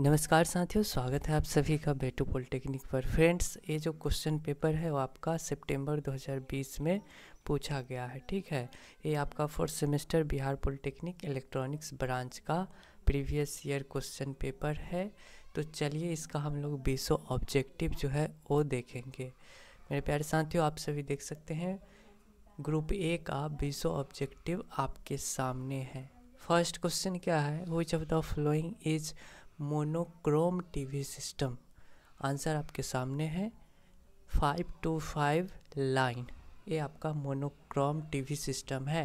नमस्कार साथियों स्वागत है आप सभी का बेटू पॉलिटेक्निक पर फ्रेंड्स ये जो क्वेश्चन पेपर है वो आपका सितंबर 2020 में पूछा गया है ठीक है ये आपका fourth semester Bihar polytechnic electronics branch का प्रीवियस ईयर क्वेश्चन पेपर है तो चलिए इसका हम लोग बीसों ऑब्जेक्टिव जो है वो देखेंगे मेरे प्यारे साथियों आप सभी देख सकते हैं ग्रुप ए का बीसों ऑब्जेक्टिव आपके सामने है फर्स्ट क्वेश्चन क्या है which of the following is monochrome TV system answer आपके सामने है फाइव टू फाइव लाइन ये आपका मोनोक्रोम टीवी सिस्टम है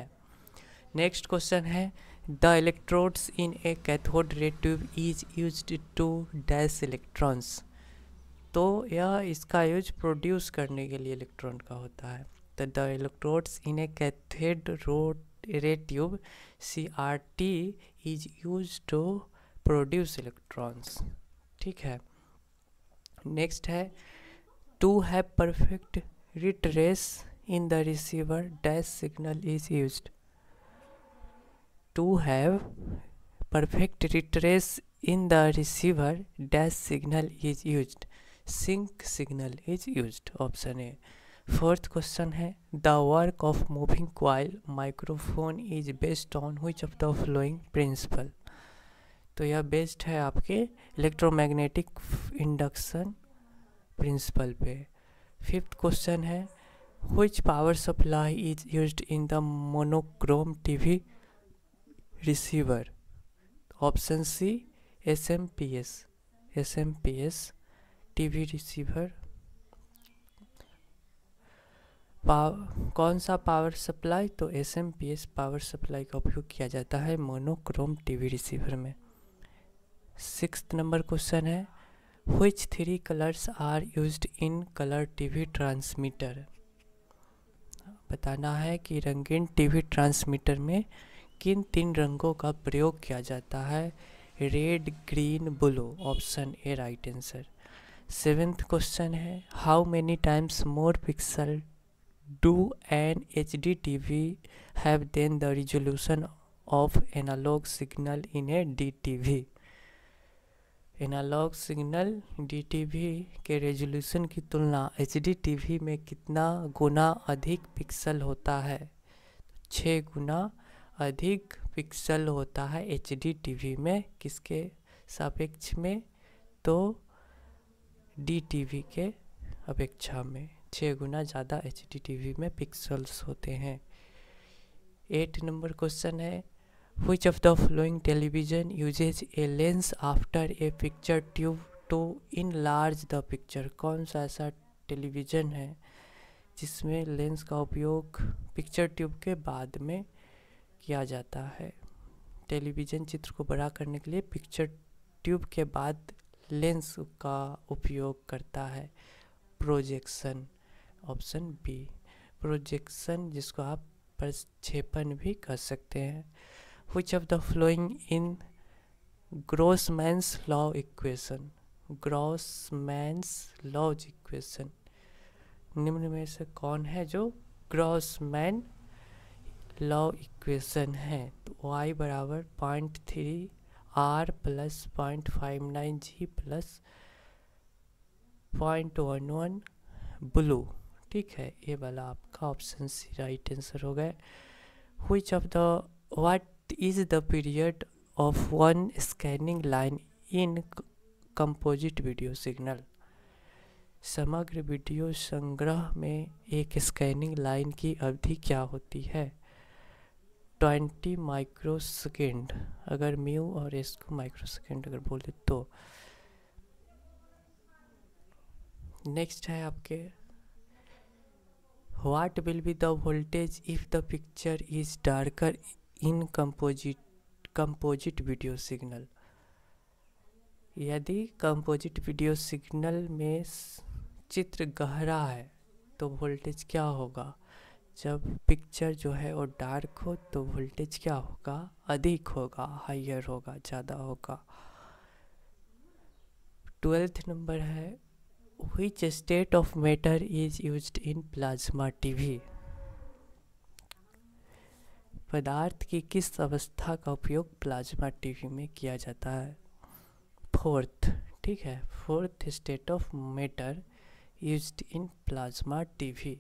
नेक्स्ट क्वेश्चन है the electrodes in a cathode ray tube is use to dash electrons तो यह इसका यूज प्रोड्यूस करने के लिए इलेक्ट्रॉन का होता है तो the electrodes in A cathode रो ray tube C R T is use to produce electrons ठीक है नेक्स्ट है to have perfect retrace in the receiver dash signal is use to have perfect retrace in the receiver dash signal is use sync signal is use option A fourth question है the work of moving coil microphone is based on which of the following principle तो यह based है आपके electromagnetic induction principal पे fifth question है which power supply is used in the monochrome TV is option C SMPS SMPS TV receiver पाव कौन सा power supply तो S M P S power supply का उपयोग किया जाता है मोनोक्रोम टीवी रिसीवर में सिक्स नंबर क्वेश्चन है three colours are use in colour T V transmitter बताना है कि रंगीन टीवी ट्रांसमीटर में किन तीन रंगों का प्रयोग किया जाता है red green blue option A right answer seventh question है how many times more pixel do an H D T V have than the resolution of analogue signal in a D T V analogue signal DTV के resolution की तुलना HDTV में कितना गुना अधिक pixel होता है छः गुना अधिक पिक्सल होता है एचडीटीवी में किसके सापेक्ष में तो डीटीवी के अपेक्षा में छः गुना ज़्यादा एचडीटीवी में पिक्सल्स होते हैं एट नंबर क्वेश्चन है Which of the following television uses a lens after a picture tube to enlarge the picture? कौन सा ऐसा टेलीविज़न है जिसमें लेंस का उपयोग पिक्चर ट्यूब के बाद में किया जाता है टेलीविज़न चित्र को बड़ा करने के लिए पिक्चर ट्यूब के बाद लेंस का उपयोग करता है प्रोजेक्शन ऑप्शन बी प्रोजेक्शन जिसको आप प्रक्षेपण भी कर सकते हैं which of the following in Grossman's law equation Grossman's law equation निम्न में से कौन है जो Grossman लॉ equation है तो वाई बराबर point three R plus point five nine G plus point one one blue ठीक है ये वाला आपका ऑप्शन सी राइट आंसर हो गया हुई of the what is the period of one scanning line in composite video signal समग्र video संग्रह में एक स्कैनिंग लाइन की अवधि क्या होती है 20 माइक्रोसेकेंड अगर म्यू और एस को माइक्रोसेकेंड अगर बोले तो नेक्स्ट है आपके what will be the voltage if the picture is darker in composite composite video signal यदि कंपोजिट वीडियो सिग्नल में चित्र गहरा है तो वोल्टेज क्या होगा जब पिक्चर जो है वो डार्क हो तो वोल्टेज क्या होगा अधिक होगा हाइयर होगा ज़्यादा होगा ट्वेल्थ नंबर है which state of matter is use in plasma TV पदार्थ की किस अवस्था का उपयोग प्लाज्मा टीवी में किया जाता है फोर्थ ठीक है fourth state of matter use in plasma TV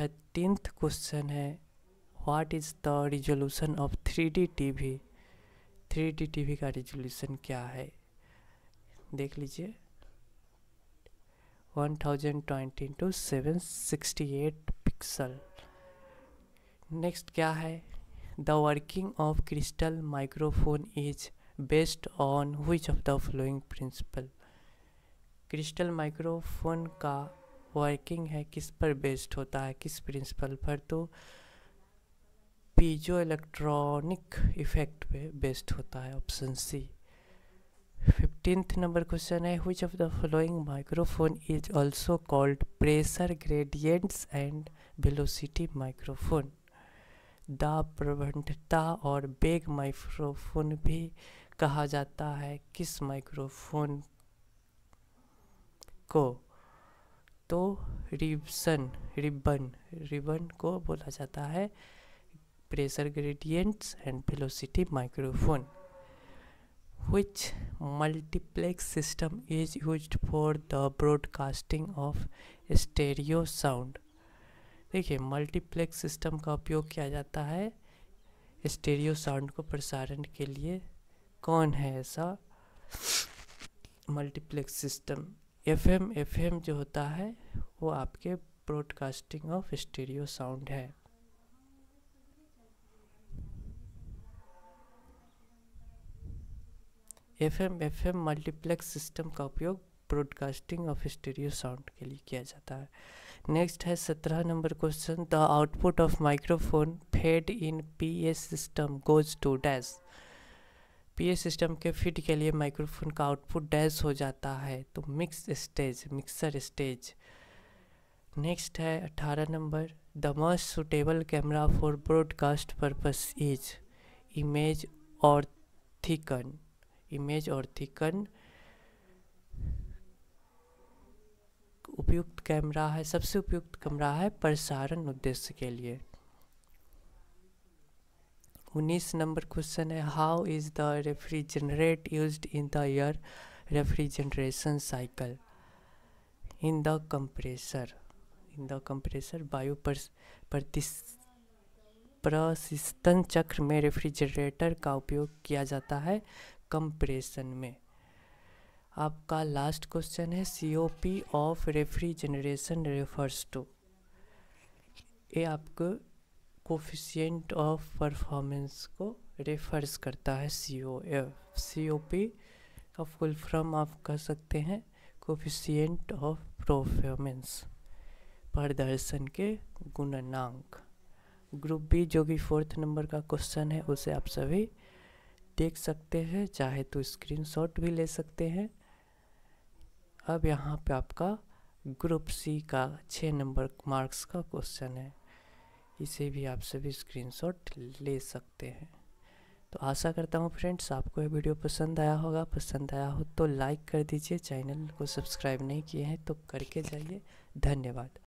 thirteenth question है what is the resolution of three D T V three D T V का रिजोल्यूशन क्या है देख लीजिए one thousand twenty into seven sixty eight pixel next क्या है the working of crystal microphone is based on which of the following principle crystal microphone का working है किस पर बेस्ड होता है किस प्रिंसिपल पर तो पीजो इलेक्ट्रॉनिक इफेक्ट पे बेस्ड होता है option C fifteenth number question है which of the following microphone is also called pressure gradients and velocity microphone the प्रबंधता और बेग माइक्रोफोन भी कहा जाता है किस माइक्रोफोन को तो रिबसन रिबन रिबन को बोला जाता है pressure gradients and velocity microphone which multiplex system is use for the broadcasting of stereo sound देखिए मल्टीप्लेक्स सिस्टम का उपयोग किया जाता है स्टेरियो साउंड को प्रसारण के लिए कौन है ऐसा मल्टीप्लेक्स सिस्टम एफएम एफएम जो होता है वो आपके ब्रॉडकास्टिंग ऑफ स्टेरियो साउंड है एफएम एफएम मल्टीप्लेक्स सिस्टम का उपयोग ब्रॉडकास्टिंग ऑफ स्टेरियो साउंड के लिए किया जाता है नेक्स्ट है सत्रह number question the output of microphone fed in P S system goes to dash P S system के फिट के लिए माइक्रोफोन का आउटपुट डैश हो जाता है तो mix stage mixer stage next है अठारह number the most suitable camera for broadcast purpose is image orthicon image orthicon उपयुक्त कैमरा है सबसे उपयुक्त कैमरा है प्रसारण उद्देश्य के लिए उन्नीस नंबर क्वेश्चन है how is the refrigerant use in the air refrigeration cycle in the compressor in the compressor वायु प्रशिस्तन चक्र में रेफ्रिजरेटर का उपयोग किया जाता है कंप्रेशन में आपका लास्ट क्वेश्चन है C O P of generation refers to ये आपको कोफिशियंट ऑफ परफॉर्मेंस को रेफर्स करता है C O F C O P का फुल फॉर्म आप कह सकते हैं कोफिशियंट ऑफ परफॉर्मेंस प्रदर्शन के गुणनांक ग्रुप बी जो कि फोर्थ नंबर का क्वेश्चन है उसे आप सभी देख सकते हैं चाहे तो स्क्रीनशॉट भी ले सकते हैं अब यहाँ पे आपका ग्रुप सी का छः नंबर मार्क्स का क्वेश्चन है इसे भी आप सभी स्क्रीनशॉट ले सकते हैं तो आशा करता हूँ फ्रेंड्स आपको ये वीडियो पसंद आया होगा पसंद आया हो तो लाइक कर दीजिए चैनल को सब्सक्राइब नहीं किए हैं तो करके जाइए धन्यवाद